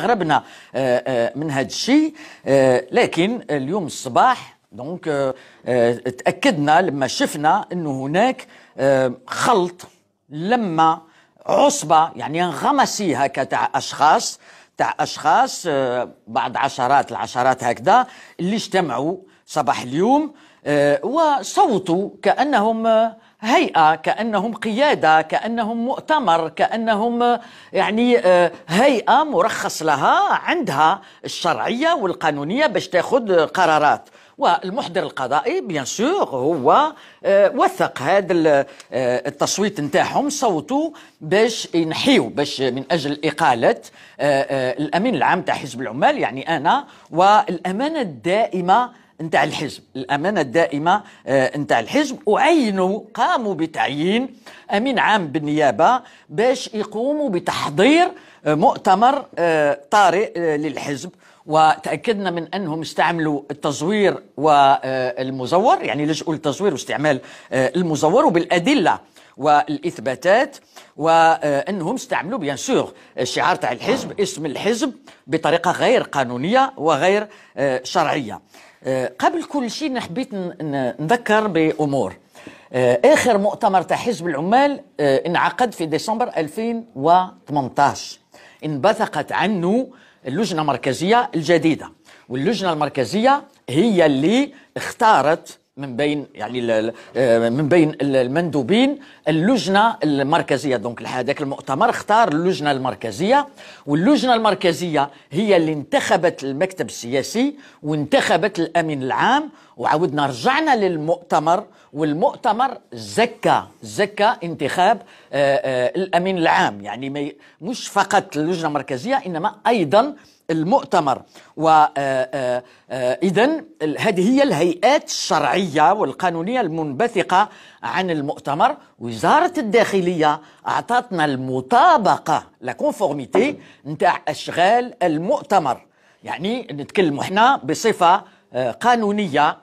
استغربنا آه، آه، من هذا الشيء آه، لكن اليوم الصباح دونك تاكدنا لما شفنا انه هناك خلط لما عصبه يعني انغمسي هكا تاع اشخاص تاع اشخاص بعد عشرات العشرات هكذا اللي اجتمعوا صباح اليوم وصوتوا كانهم هيئة كأنهم قيادة كأنهم مؤتمر كأنهم يعني آه، هيئة مرخص لها عندها الشرعية والقانونية باش تاخذ قرارات والمحضر القضائي بيان سور هو آه، وثق هذا آه، التصويت نتاعهم صوتوا باش ينحيوا باش من اجل اقاله الامين العام تاع حزب العمال يعني انا والامانه الدائمه نتاع الحزب الامانه الدائمه آه، نتاع الحزب وعينوا قاموا بتعيين امين عام بالنيابه باش يقوموا بتحضير آه، مؤتمر آه، طارئ للحزب وتاكدنا من انهم استعملوا التزوير والمزور يعني لجؤوا للتزوير واستعمال المزور وبالادله والاثباتات وانهم استعملوا بيان سور الشعار تاع الحزب اسم الحزب بطريقه غير قانونيه وغير شرعيه آه، قبل كل شيء نحبيت نذكر بامور آه، اخر مؤتمر تاع حزب العمال آه، انعقد في ديسمبر 2018 انبثقت عنه اللجنه المركزيه الجديده واللجنه المركزيه هي اللي اختارت من بين يعني آه، من بين المندوبين اللجنه المركزيه دونك هذاك المؤتمر اختار اللجنه المركزيه واللجنه المركزيه هي اللي انتخبت المكتب السياسي وانتخبت الامين العام وعاودنا رجعنا للمؤتمر والمؤتمر زكى زكى انتخاب آه، آه، الامين العام يعني مش فقط اللجنه المركزيه انما ايضا المؤتمر و آه، آه، اذا هذه هي الهيئات الشرعيه والقانونيه المنبثقه عن المؤتمر وزاره الداخليه اعطتنا المطابقه لا كونفورميتي نتاع اشغال المؤتمر يعني نتكلموا احنا بصفه آه، قانونيه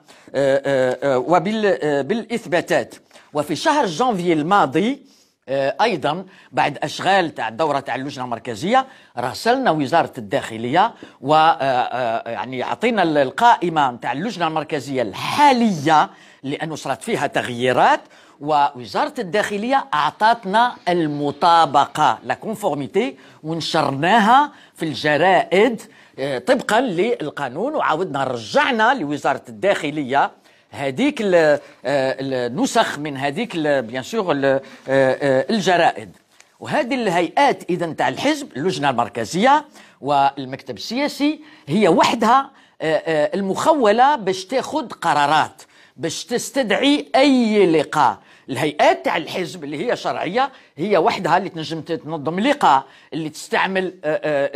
وبالاثباتات وفي شهر جانفي الماضي آه، ايضا بعد اشغال تاع الدوره تاع اللجنه المركزيه راسلنا وزاره الداخليه و آه، آه، يعني عطينا القائمه تاع اللجنه المركزيه الحاليه لانه صارت فيها تغييرات ووزاره الداخليه اعطتنا المطابقه لا كونفورميتي ونشرناها في الجرائد طبقا للقانون وعاودنا رجعنا لوزاره الداخليه هذيك آه، النسخ من هذيك بيان سور آه، آه، الجرائد وهذه الهيئات اذا تاع الحزب اللجنه المركزيه والمكتب السياسي هي وحدها المخوله باش تاخذ قرارات باش تستدعي اي لقاء الهيئات تاع الحزب اللي هي شرعيه هي وحدها اللي تنجم تنظم لقاء اللي تستعمل آه، آه،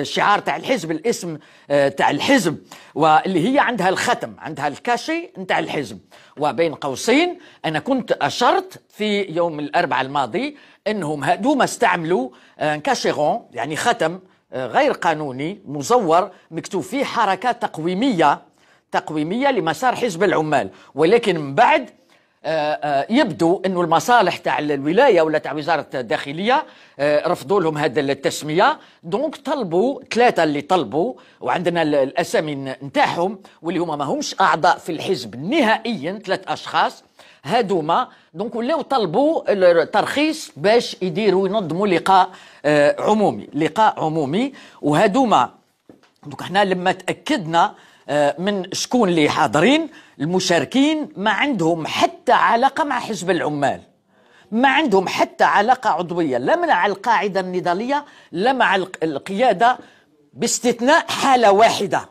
الشعار تاع الحزب الاسم آه، تاع الحزب واللي هي عندها الختم عندها الكاشي نتاع الحزب وبين قوسين انا كنت اشرت في يوم الاربعاء الماضي انهم هذوما استعملوا كاشيغون يعني ختم غير قانوني مزور مكتوب فيه حركه تقويميه تقويميه لمسار حزب العمال ولكن من بعد آه، آه، يبدو انه المصالح تاع الولايه ولا تاع وزاره الداخليه آه، رفضوا لهم هذه التسميه دونك طلبوا ثلاثه اللي طلبوا وعندنا الاسامي نتاعهم واللي هما ما همش اعضاء في الحزب نهائيا ثلاث اشخاص هادوما دونك ولاو طلبوا الترخيص باش يديروا ينظموا لقاء عمومي لقاء عمومي وهادوما دونك حنا لما تاكدنا آه، من شكون اللي حاضرين المشاركين ما عندهم حتى علاقة مع حزب العمال ما عندهم حتى علاقة عضوية لا مع القاعدة النضالية لا مع القيادة باستثناء حالة واحدة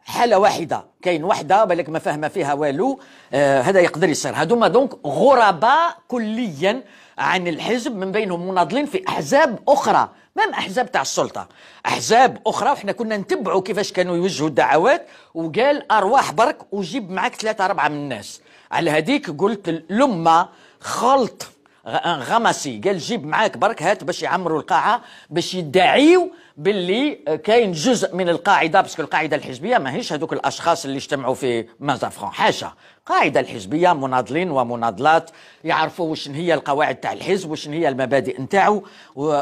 حالة واحدة كاين وحدة بالك ما فاهمة فيها والو آه هذا يقدر يصير هذوما دونك غرباء كليا عن الحزب من بينهم مناضلين في أحزاب أخرى مام احزاب تاع السلطه احزاب اخرى وحنا كنا نتبعوا كيفاش كانوا يوجهوا الدعوات وقال ارواح برك وجيب معك ثلاثه اربعه من الناس على هذيك قلت لما خلط غمسي قال جيب معاك برك هات باش يعمروا القاعه باش يدعيوا باللي كاين جزء من القاعده باسكو القاعده الحزبيه ماهيش هذوك الاشخاص اللي اجتمعوا في مازافرون حاشا قاعده الحزبيه مناضلين ومناضلات يعرفوا واش هي القواعد تاع الحزب واش هي المبادئ نتاعو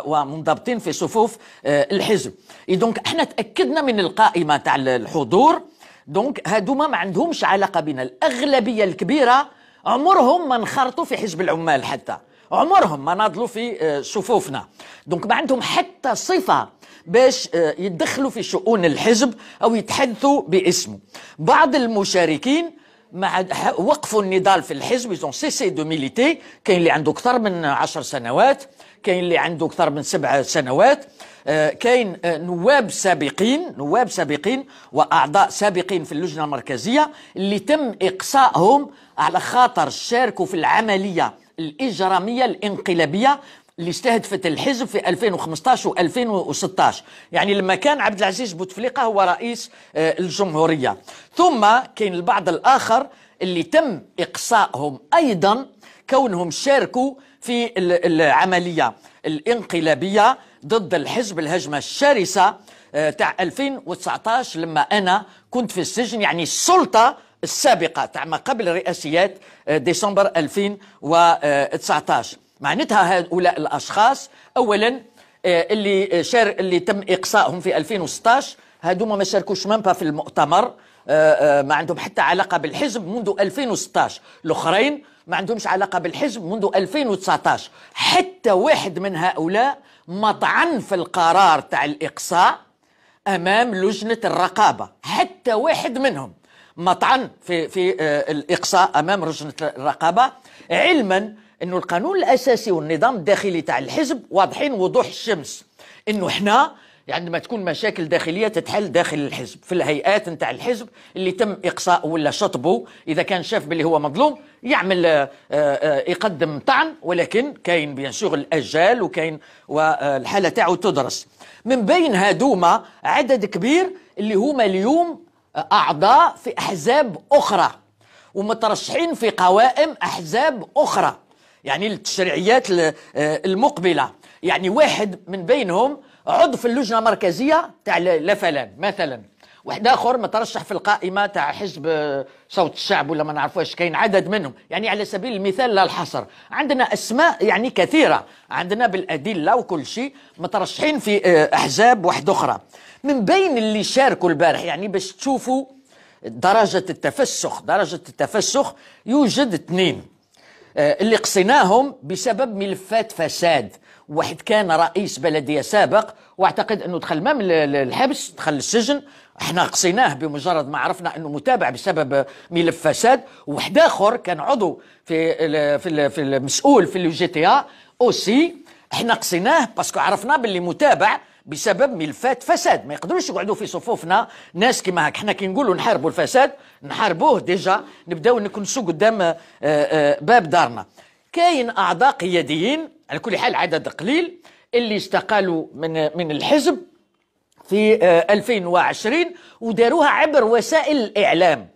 ومنضبطين في صفوف آه، الحزب دونك احنا تاكدنا من القائمه تاع الحضور دونك هادوما ما عندهمش علاقه بنا الاغلبيه الكبيره عمرهم ما انخرطوا في حزب العمال حتى عمرهم ما ناضلوا في آه، صفوفنا دونك ما عندهم حتى صفه باش آه، يتدخلوا في شؤون الحزب أو يتحدثوا باسمه بعض المشاركين مع وقفوا النضال في الحزب ils سيسي دو ميليتي كاين اللي عنده اكثر من عشر سنوات كاين اللي عنده اكثر من سبع سنوات آه، كاين آه، نواب سابقين نواب سابقين واعضاء سابقين في اللجنه المركزيه اللي تم اقصائهم على خاطر شاركوا في العمليه الاجراميه الانقلابيه اللي استهدفت الحزب في 2015 و2016 يعني لما كان عبد العزيز بوتفليقة هو رئيس آه، الجمهورية ثم كاين البعض الآخر اللي تم إقصائهم أيضا كونهم شاركوا في العملية الانقلابية ضد الحزب الهجمة الشرسة آه، تاع 2019 لما أنا كنت في السجن يعني السلطة السابقة تاع ما قبل رئاسيات آه، ديسمبر 2019 معناتها هؤلاء الاشخاص اولا آه، اللي شار اللي تم اقصائهم في 2016 هذوما ما شاركوش منبا في المؤتمر آه، آه، ما عندهم حتى علاقه بالحزب منذ 2016 الاخرين ما عندهمش علاقه بالحزب منذ 2019 حتى واحد من هؤلاء مطعن في القرار تاع الاقصاء امام لجنه الرقابه حتى واحد منهم مطعن في في الاقصاء امام لجنه الرقابه علما انه القانون الاساسي والنظام الداخلي تاع الحزب واضحين وضوح الشمس انه احنا عندما تكون مشاكل داخليه تتحل داخل الحزب في الهيئات نتاع الحزب اللي تم اقصاء ولا شطبه اذا كان شاف باللي هو مظلوم يعمل آه، آه، يقدم طعن ولكن كاين بيان سور الاجال وكاين والحاله تاعو تدرس من بين هادوما عدد كبير اللي هما اليوم اعضاء في احزاب اخرى ومترشحين في قوائم احزاب اخرى يعني التشريعيات آه، المقبلة يعني واحد من بينهم عضو في اللجنة المركزية تاع لفلان مثلا واحد اخر ما ترشح في القائمه تاع حزب صوت الشعب ولا ما نعرفوش كاين عدد منهم يعني على سبيل المثال لا الحصر عندنا اسماء يعني كثيره عندنا بالادله وكل شيء مترشحين في آه، احزاب واحده اخرى من بين اللي شاركوا البارح يعني باش تشوفوا درجه التفسخ درجه التفسخ يوجد اثنين آه، اللي قصيناهم بسبب ملفات فساد واحد كان رئيس بلديه سابق واعتقد انه دخل ما من الحبس دخل السجن احنا قصيناه بمجرد ما عرفنا انه متابع بسبب ملف فساد وواحد اخر كان عضو في في في المسؤول في الجي تي ا إيه، اوسي احنا قصيناه باسكو عرفنا باللي متابع بسبب ملفات فساد ما يقدروش يقعدوا في صفوفنا ناس كيما هاك حنا كي نقولوا نحاربوا الفساد نحاربوه ديجا نبداو نكنسوا قدام آه، آه، باب دارنا كاين اعضاء قياديين على كل حال عدد قليل اللي استقالوا من من الحزب في 2020 آه، وداروها عبر وسائل الاعلام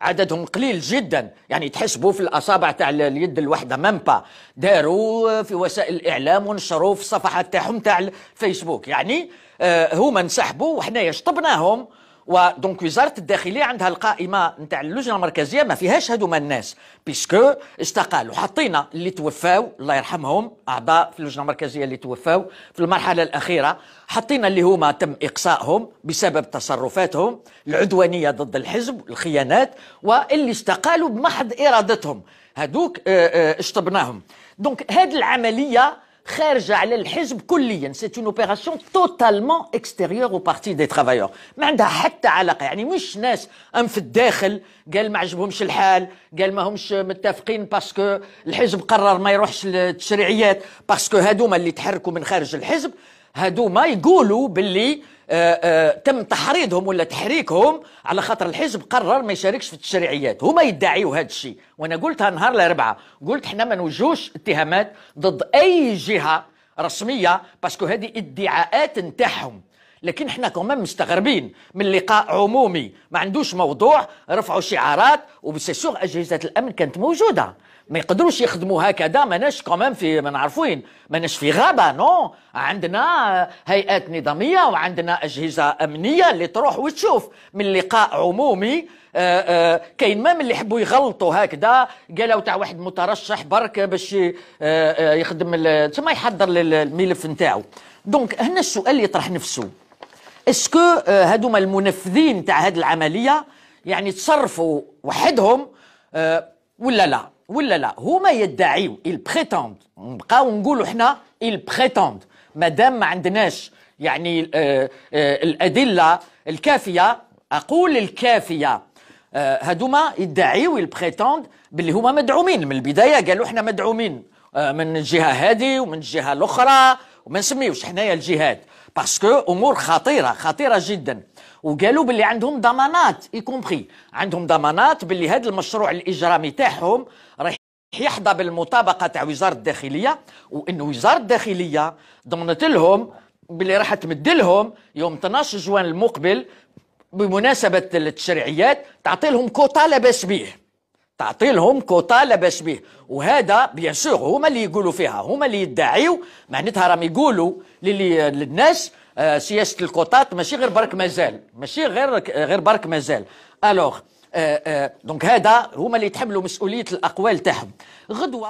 عددهم قليل جدا يعني تحسبوا في الاصابع تاع اليد الواحده با داروا في وسائل الاعلام ونشروا في الصفحات تاعهم تاع الفيسبوك يعني آه هما انسحبوا وحنايا شطبناهم ودونك وزاره الداخليه عندها القائمه نتاع اللجنه المركزيه ما فيهاش هذوما الناس بيسكو استقالوا حطينا اللي توفاو الله يرحمهم اعضاء في اللجنه المركزيه اللي توفاو في المرحله الاخيره حطينا اللي هما تم اقصائهم بسبب تصرفاتهم العدوانيه ضد الحزب الخيانات واللي استقالوا بمحض ارادتهم هذوك آه، آه، اشطبناهم دونك هذه العمليه خارجه على الحزب كليا سي اون اوبيراسيون توتالمون اكستيريور او بارتي دي ترافايور ما عندها حتى علاقه يعني مش ناس ام في الداخل قال ما عجبهمش الحال قال ما همش متفقين باسكو الحزب قرر ما يروحش للتشريعيات باسكو هادوما اللي تحركوا من خارج الحزب هادوما يقولوا باللي آه، آه، تم تحريضهم ولا تحريكهم على خاطر الحزب قرر ما يشاركش في التشريعيات هما يدعيوا هذا الشيء وانا قلتها نهار الاربعاء قلت احنا ما نوجوش اتهامات ضد اي جهه رسميه باسكو هذه ادعاءات نتاعهم لكن احنا كمان مستغربين من لقاء عمومي ما عندوش موضوع رفعوا شعارات وبسيسور اجهزه الامن كانت موجوده ما يقدروش يخدموا هكذا ماناش كومام في ما نعرفوين ماناش في غابه نو عندنا هيئات نظاميه وعندنا اجهزه امنيه اللي تروح وتشوف من لقاء عمومي آه، آه، كاين ما من اللي يحبوا يغلطوا هكذا قالوا تاع واحد مترشح برك باش آه، يخدم تما يحضر الملف نتاعو دونك هنا السؤال اللي يطرح نفسه اسكو هذوما المنفذين تاع هذه العمليه يعني تصرفوا وحدهم ولا لا ولا لا هما يدعيو il نبقاو نقولوا حنا il مادام ما عندناش يعني آه، آه، الادله الكافيه اقول الكافيه آه، هادوما يدعيو il prétend باللي هما مدعومين من البدايه قالوا حنا مدعومين من الجهه هذه ومن الجهه الاخرى وما نسميوش حنايا الجهاد باسكو امور خطيره خطيره جدا وقالوا باللي عندهم ضمانات يكومبري عندهم ضمانات باللي هذا المشروع الاجرامي تاعهم راح يحظى بالمطابقه تاع وزاره الداخليه وان وزاره الداخليه ضمنت لهم باللي راح تمد لهم يوم 12 جوان المقبل بمناسبه التشريعيات تعطي لهم كوطا لاباس به تعطي لهم كوطا لاباس به وهذا بيان سور هما اللي يقولوا فيها هما اللي يدعيوا معناتها راهم يقولوا للي للناس آه سياسه الكوطات ماشي غير برك مازال ماشي غير غير برك مازال الوغ آه آه دونك هذا هما اللي يتحملوا مسؤوليه الاقوال تاعهم غدوه